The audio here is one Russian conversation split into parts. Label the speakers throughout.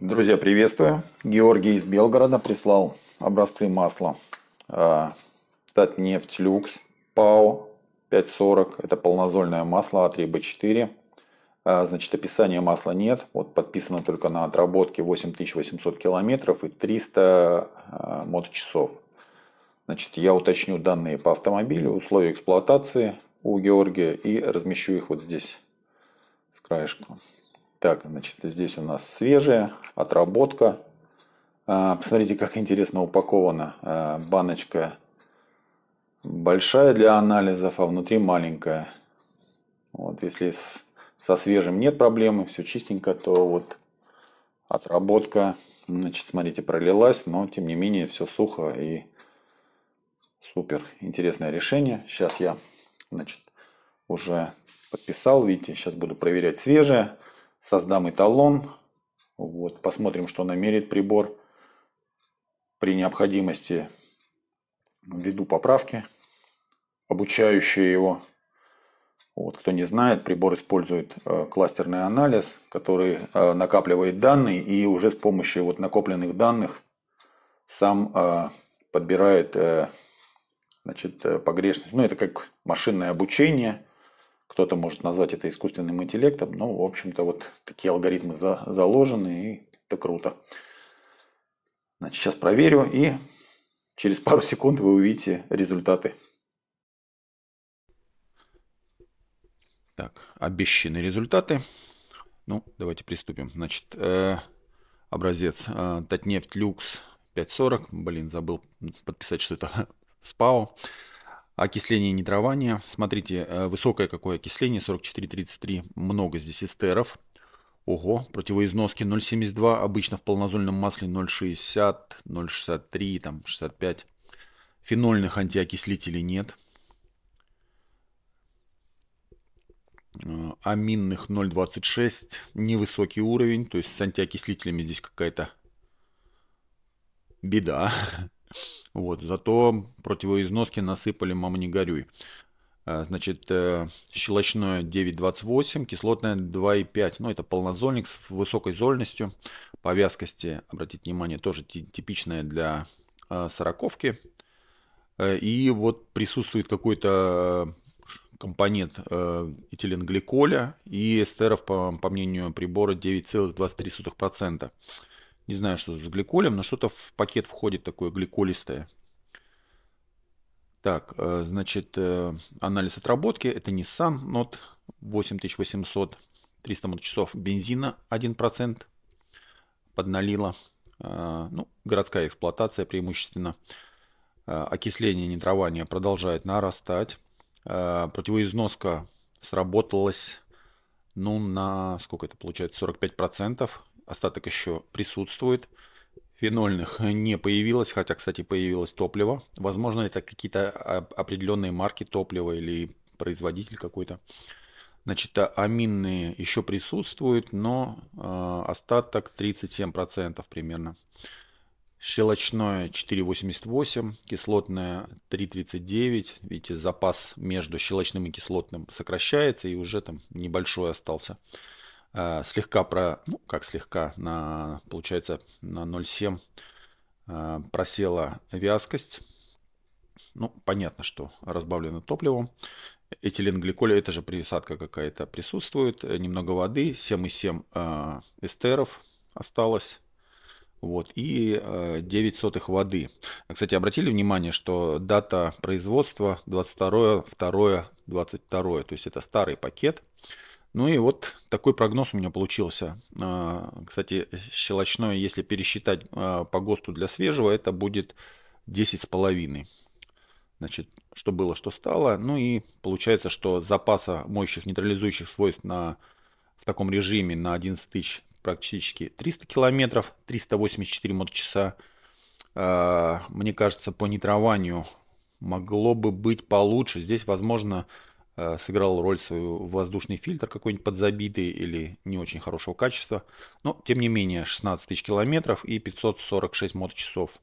Speaker 1: Друзья, приветствую. Георгий из Белгорода прислал образцы масла. А, Татнефть Люкс ПАО 540. Это полнозольное масло а 3 4 а, Значит, описания масла нет. Вот подписано только на отработке 8800 километров и 300 а, моточасов. Значит, я уточню данные по автомобилю, условия эксплуатации у Георгия и размещу их вот здесь с краешком. Так, значит, здесь у нас свежая отработка. А, посмотрите, как интересно упакована а, баночка. Большая для анализов, а внутри маленькая. Вот, если со свежим нет проблемы, все чистенько, то вот отработка, значит, смотрите, пролилась, но тем не менее все сухо и супер. Интересное решение. Сейчас я, значит, уже подписал, видите, сейчас буду проверять свежее. Создам эталон. Вот, посмотрим, что намерит прибор. При необходимости введу поправки, обучающие его. Вот, кто не знает, прибор использует э, кластерный анализ, который э, накапливает данные и уже с помощью вот накопленных данных сам э, подбирает значит, погрешность. Ну, это как машинное обучение – кто-то может назвать это искусственным интеллектом, но, ну, в общем-то, вот такие алгоритмы за, заложены, и это круто. Значит, сейчас проверю, и через пару секунд вы увидите результаты. Так, обещанные результаты. Ну, давайте приступим. Значит, э, образец э, Татнефть Люкс 540. Блин, забыл подписать, что это СПАО окисление и Смотрите, э, высокое какое окисление, 44-33, много здесь эстеров. Ого, противоизноски 0,72, обычно в полнозольном масле 0,60, 0,63, там 65. Фенольных антиокислителей нет. Э, аминных 0,26, невысокий уровень, то есть с антиокислителями здесь какая-то беда. Вот, зато противоизноски насыпали, мама не горюй. А, значит, э, щелочное 9,28, кислотное 2,5. Ну, это полнозольник с высокой зольностью. По вязкости, обратите внимание, тоже типичная для а, сороковки. Э, и вот присутствует какой-то э, компонент этиленгликоля и эстеров, по, по мнению прибора, 9,23%. Не знаю, что с гликолем, но что-то в пакет входит такое гликолистое. Так, э, значит, э, анализ отработки. Это Nissan Note 8800. 300 часов бензина 1% подналила. Э, ну, городская эксплуатация преимущественно. Окисление нитрования продолжает нарастать. Противоизноска сработалась ну, на сколько это получается, 45%. процентов остаток еще присутствует. Фенольных не появилось, хотя, кстати, появилось топливо. Возможно, это какие-то определенные марки топлива или производитель какой-то. Значит, аминные еще присутствуют, но э, остаток 37% примерно. Щелочное 4,88, кислотное 3,39. Видите, запас между щелочным и кислотным сокращается и уже там небольшой остался. А, слегка про, ну как слегка, на, получается на 0,7 а, просела вязкость. Ну, понятно, что разбавлено топливом. Этиленгликоль, это же присадка какая-то присутствует. Немного воды, 7,7 а, эстеров осталось. Вот, и 9 сотых воды. Кстати, обратили внимание, что дата производства 22 2 22 то есть это старый пакет – ну и вот такой прогноз у меня получился. А, кстати, щелочное, если пересчитать а, по ГОСТу для свежего, это будет 10,5. Значит, что было, что стало. Ну и получается, что запаса моющих нейтрализующих свойств на, в таком режиме на 11 тысяч практически 300 километров, 384 моточаса. А, мне кажется, по нитрованию могло бы быть получше. Здесь, возможно, Э, сыграл роль свою воздушный фильтр какой-нибудь подзабитый или не очень хорошего качества. Но, тем не менее, 16 тысяч километров и 546 моточасов.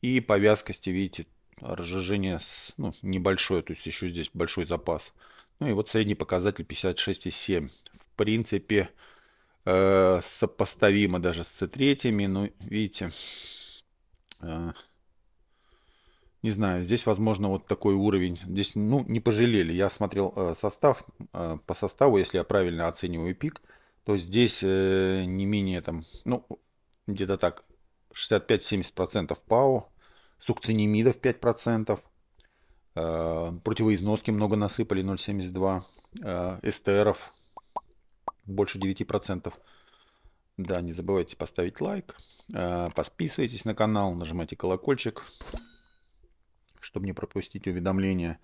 Speaker 1: И по вязкости, видите, разжижение ну, небольшое, то есть еще здесь большой запас. Ну и вот средний показатель 56,7. В принципе, э, сопоставимо даже с C3. Ну, видите, э, не знаю, здесь, возможно, вот такой уровень. Здесь, ну, не пожалели. Я смотрел э, состав. Э, по составу, если я правильно оцениваю пик, то здесь э, не менее там, ну, где-то так, 65-70% ПАО, сукцинимидов 5%, э, противоизноски много насыпали, 0,72, э, эстеров больше 9%. Да, не забывайте поставить лайк, подписывайтесь на канал, нажимайте колокольчик чтобы не пропустить уведомления.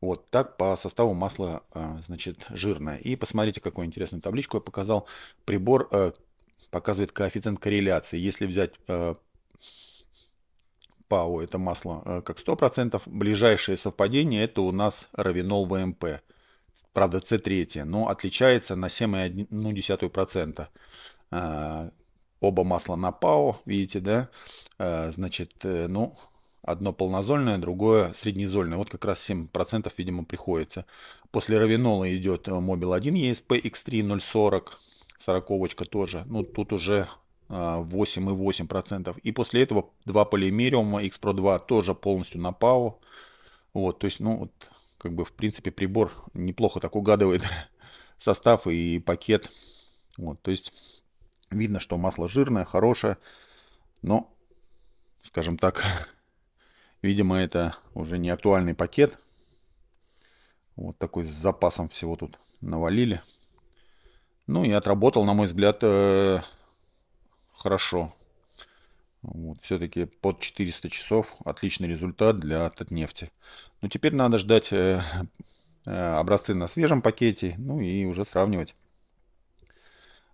Speaker 1: Вот так по составу масла, а, значит, жирное. И посмотрите, какую интересную табличку я показал. Прибор э, показывает коэффициент корреляции. Если взять э, ПАО, это масло э, как 100%, ближайшее совпадение это у нас равинол ВМП. Правда, С3, но отличается на 7,1%. А, оба масла на ПАО, видите, да? А, значит, ну, Одно полнозольное, другое среднезольное. Вот как раз 7% видимо приходится. После равинола идет э, Mobil 1 ESP X3 040. Сороковочка тоже. Ну тут уже 8,8%. Э, и после этого два полимериума X-Pro 2 тоже полностью на ПАО. Вот, то есть, ну, вот, как бы, в принципе, прибор неплохо так угадывает состав и пакет. Вот, то есть, видно, что масло жирное, хорошее, но, скажем так, Видимо, это уже не актуальный пакет. Вот такой с запасом всего тут навалили. Ну и отработал, на мой взгляд, э -э хорошо. Вот, Все-таки под 400 часов отличный результат для Татнефти. Но теперь надо ждать э, э образцы на свежем пакете, ну и уже сравнивать.